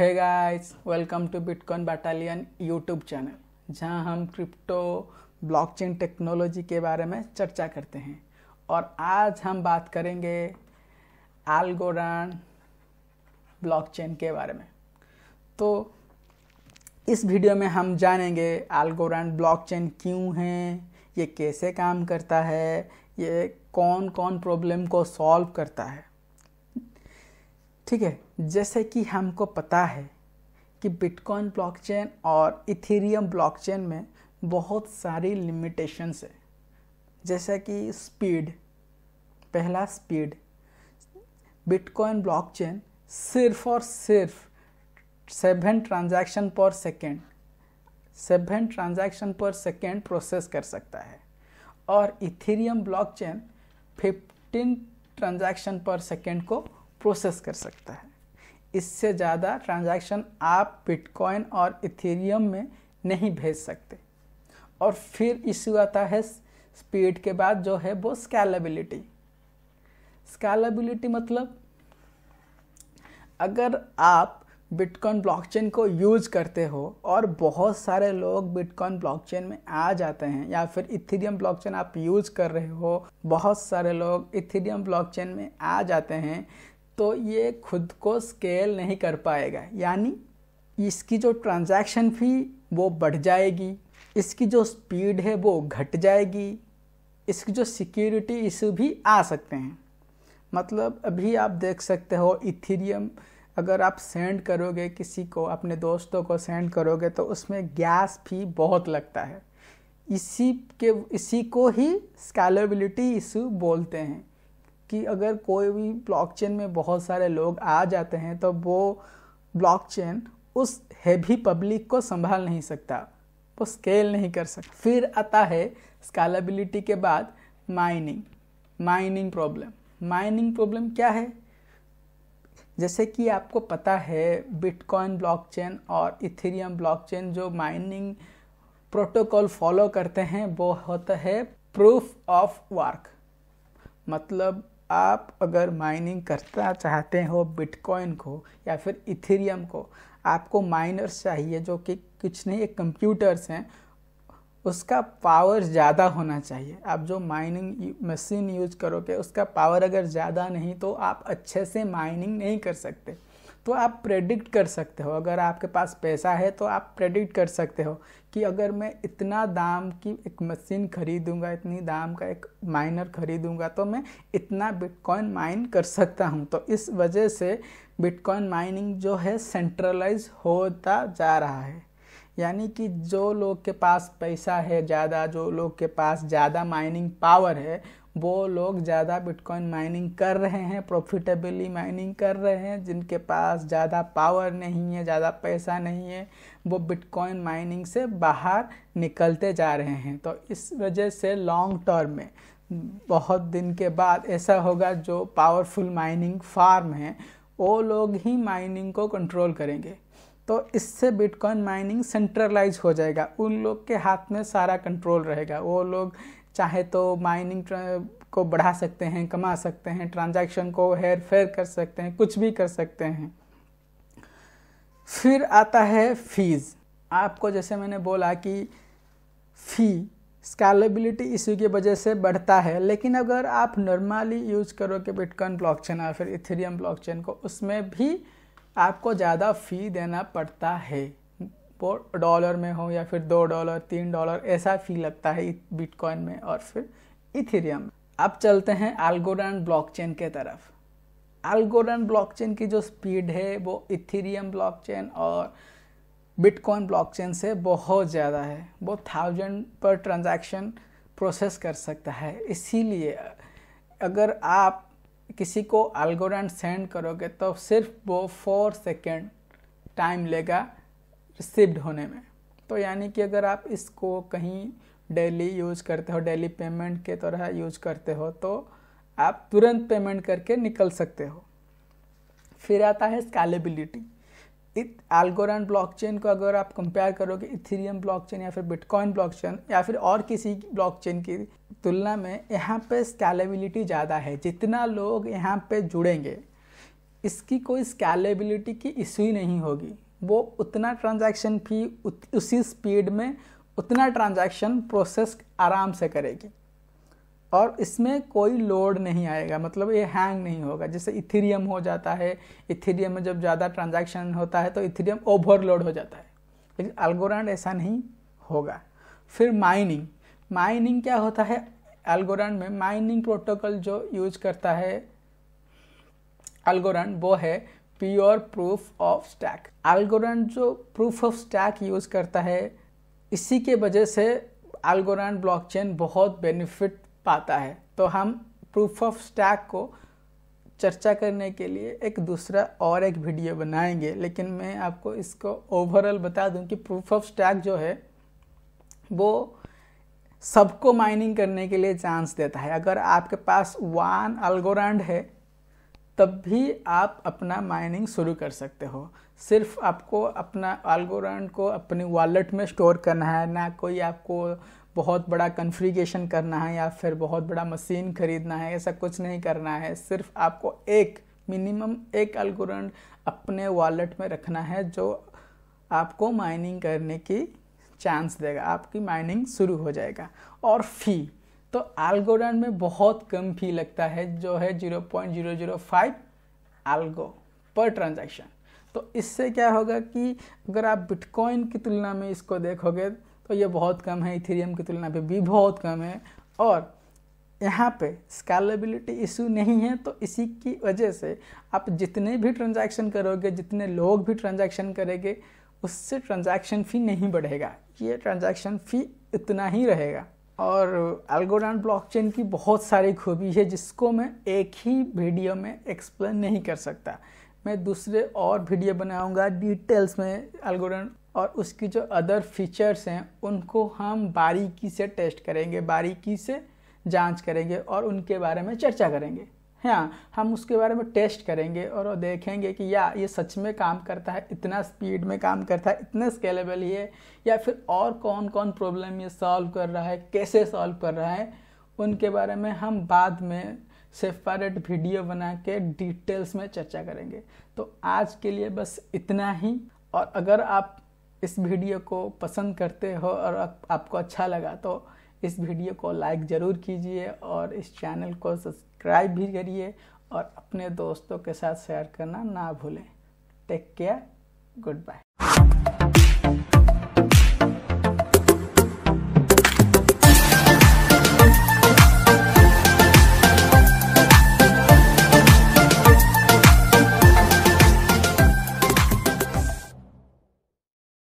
hey guys welcome to Bitcoin Battalion YouTube channel जहां हम crypto blockchain technology के बारे में चर्चा करते हैं और आज हम बात करेंगे एल्गोरान ब्लॉकचेन के बारे में तो इस वीडियो में हम जानेंगे एल्गोरान ब्लॉकचेन क्यों है ये कैसे काम करता है ये कौन कौन प्रॉब्लम को सॉल्व करता है ठीक है जैसे कि हमको पता है कि बिटकॉइन ब्लॉकचेन और इथेरियम ब्लॉकचेन में बहुत सारी लिमिटेशंस है जैसा कि स्पीड पहला स्पीड बिटकॉइन ब्लॉकचेन सिर्फ और सिर्फ seven transaction per second seven transaction per second process कर सकता है और Ethereum blockchain fifteen transaction per second को प्रोसेस कर सकता है इससे ज़्यादा ट्रांजैक्शन आप बिटकॉइन और इथेरियम में नहीं भेज सकते और फिर इश्यू आता है स्पीड के बाद जो है वो स्कैलेबिलिटी स्कैलेबिलिटी मतलब अगर आप बिटकॉइन ब्लॉकचेन को यूज करते हो और बहुत सारे लोग बिटकॉइन ब्लॉकचेन में आ जाते हैं या फिर इथेरियम ब्लॉकचेन आप यूज कर रहे हो बहुत सारे लोग इथेरियम ब्लॉकचेन में आ जाते हैं तो ये खुद को स्केल नहीं कर पाएगा यानी इसकी जो ट्रांजैक्शन फी वो बढ़ जाएगी इसकी जो स्पीड है वो घट जाएगी इसकी जो सिक्योरिटी इशू भी आ सकते हैं मतलब अभी आप देख सकते हो इथीरियम अगर आप सेंड करोगे किसी को अपने दोस्तों को सेंड करोगे तो उसमें गैस फी बहुत लगता है इसी के इसी को ही स्केलेबिलिटी इशू बोलते हैं कि अगर कोई भी ब्लॉकचेन में बहुत सारे लोग आ जाते हैं तो वो ब्लॉकचेन उस हैवी पब्लिक को संभाल नहीं सकता वो स्केल नहीं कर सकता फिर आता है स्कालेबिलिटी के बाद mining mining problem mining problem क्या है जैसे कि आपको पता है बिटकॉइन ब्लॉकचेन और इथेरियम ब्लॉकचेन जो माइनिंग प्रोटोकॉल फॉलो करते हैं वो होता है प्रूफ ऑफ वर्क मतलब आप अगर माइनिंग करना चाहते हो बिटकॉइन को या फिर इथेरियम को आपको माइनर्स चाहिए जो कि कुछ नहीं एक कंप्यूटर्स हैं उसका पावर ज़्यादा होना चाहिए आप जो माइनिंग मशीन यूज करोगे उसका पावर अगर ज़्यादा नहीं तो आप अच्छे से माइनिंग नहीं कर सकते तो आप प्रेडिक्ट कर सकते हो अगर आपके पास पैसा है तो आप प्रेडिक्ट कर सकते हो कि अगर मैं इतना दाम की एक मशीन खरीदूंगा इतनी दाम का एक माइनर खरीदूंगा तो मैं इतना बिटकॉइन माइन कर सकता हूँ तो इस वजह से बिटकॉइन माइनिंग जो है सेंट्रलाइज होता जा रहा है यानी कि जो लोग के पास पैसा है ज़्यादा जो लोग के पास ज़्यादा माइनिंग पावर है वो लोग ज़्यादा बिटकॉइन माइनिंग कर रहे हैं प्रॉफिटेबली माइनिंग कर रहे हैं जिनके पास ज़्यादा पावर नहीं है ज़्यादा पैसा नहीं है वो बिटकॉइन माइनिंग से बाहर निकलते जा रहे हैं तो इस वजह से लॉन्ग टर्म में बहुत दिन के बाद ऐसा होगा जो पावरफुल माइनिंग फार्म है वो लोग ही माइनिंग को कंट्रोल करेंगे तो इससे बिटकॉइन माइनिंग सेंट्रलाइज हो जाएगा उन लोग के हाथ में सारा कंट्रोल रहेगा वो लोग चाहे तो माइनिंग को बढ़ा सकते हैं कमा सकते हैं ट्रांजैक्शन को हेर फेर कर सकते हैं कुछ भी कर सकते हैं फिर आता है फीस आपको जैसे मैंने बोला कि फ़ी स्केलेबिलिटी इश्यू की वजह से बढ़ता है लेकिन अगर आप नॉर्मली यूज करो कि बिटकॉइन ब्लॉकचेन या फिर इथेरियम ब्लॉकचेन को उसमें भी आपको ज़्यादा फ़ी देना पड़ता है वो डॉलर में हो या फिर दो डॉलर तीन डॉलर ऐसा फी लगता है बिटकॉइन में और फिर इथेरियम में अब चलते हैं एल्गोडन ब्लॉकचेन के तरफ एल्गोडन ब्लॉकचेन की जो स्पीड है वो इथेरियम ब्लॉकचेन और बिटकॉइन ब्लॉकचेन से बहुत ज़्यादा है वो थाउजेंड पर ट्रांजैक्शन प्रोसेस कर सकता है इसीलिए अगर आप किसी को एल्गोडन सेंड करोगे तो सिर्फ वो फोर सेकेंड टाइम लेगा रिसिव्ड होने में तो यानी कि अगर आप इसको कहीं डेली यूज करते हो डेली पेमेंट के तरह यूज करते हो तो आप तुरंत पेमेंट करके निकल सकते हो फिर आता है स्केलेबिलिटी इत एल्गोरन ब्लॉकचेन को अगर आप कंपेयर करोगे इथेरियम ब्लॉकचेन या फिर बिटकॉइन ब्लॉकचेन या फिर और किसी ब्लॉकचेन की तुलना में यहाँ पे स्केलेबिलिटी ज़्यादा है जितना लोग यहाँ पे जुड़ेंगे इसकी कोई स्केलेबिलिटी की इश्यू ही नहीं होगी वो उतना ट्रांजैक्शन फी उत, उसी स्पीड में उतना ट्रांजैक्शन प्रोसेस आराम से करेगी और इसमें कोई लोड नहीं आएगा मतलब ये हैंग नहीं होगा जैसे इथेरियम हो जाता है इथेरियम में जब ज़्यादा ट्रांजैक्शन होता है तो इथेरियम ओवरलोड हो जाता है लेकिन अल्गोरांड ऐसा नहीं होगा फिर माइनिंग माइनिंग क्या होता है अल्गोरांड में माइनिंग प्रोटोकॉल जो यूज करता है अल्गोरांड वो है pure proof of stake Algorand जो प्रूफ ऑफ स्टैक यूज़ करता है इसी के वजह से एल्गोरान ब्लॉकचेन बहुत बेनिफिट पाता है तो हम प्रूफ ऑफ स्टैक को चर्चा करने के लिए एक दूसरा और एक वीडियो बनाएंगे लेकिन मैं आपको इसको ओवरऑल बता दूं कि प्रूफ ऑफ स्टैक जो है वो सबको माइनिंग करने के लिए चांस देता है अगर आपके पास वन अल्गोरांड है तब भी आप अपना माइनिंग शुरू कर सकते हो सिर्फ आपको अपना आलगोरान को अपने वॉलेट में स्टोर करना है ना कोई आपको बहुत बड़ा कन्फ्रिगेशन करना है या फिर बहुत बड़ा मशीन खरीदना है ऐसा कुछ नहीं करना है सिर्फ आपको एक मिनिमम एक अलगोरान अपने वॉलेट में रखना है जो आपको माइनिंग करने की चांस देगा आपकी माइनिंग शुरू हो जाएगा और फ़ी तो एल्गोडन में बहुत कम फी लगता है जो है 0.005 एल्गो पर ट्रांजैक्शन तो इससे क्या होगा कि अगर आप बिटकॉइन की तुलना में इसको देखोगे तो ये बहुत कम है इथेरियम की तुलना में भी बहुत कम है और यहाँ पे स्केलेबिलिटी इशू नहीं है तो इसी की वजह से आप जितने भी ट्रांजैक्शन करोगे जितने लोग भी ट्रांजैक्शन करेंगे उससे ट्रांजैक्शन फ़ी नहीं बढ़ेगा ये ट्रांजैक्शन फ़ी इतना ही रहेगा और एल्गोडान ब्लॉकचेन की बहुत सारी खूबी है जिसको मैं एक ही वीडियो में एक्सप्लेन नहीं कर सकता मैं दूसरे और वीडियो बनाऊंगा डिटेल्स में एल्गोडान और उसकी जो अदर फीचर्स हैं उनको हम बारीकी से टेस्ट करेंगे बारीकी से जांच करेंगे और उनके बारे में चर्चा करेंगे हाँ हम उसके बारे में टेस्ट करेंगे और देखेंगे कि या ये सच में काम करता है इतना स्पीड में काम करता है इतना स्केलेबल ही है या फिर और कौन कौन प्रॉब्लम ये सॉल्व कर रहा है कैसे सॉल्व कर रहा है उनके बारे में हम बाद में सेपरेट वीडियो बना के डिटेल्स में चर्चा करेंगे तो आज के लिए बस इतना ही और अगर आप इस वीडियो को पसंद करते हो और आपको अच्छा लगा तो इस वीडियो को लाइक ज़रूर कीजिए और इस चैनल को सब्सक्राइब भी करिए और अपने दोस्तों के साथ शेयर करना ना भूलें टेक केयर गुड बाय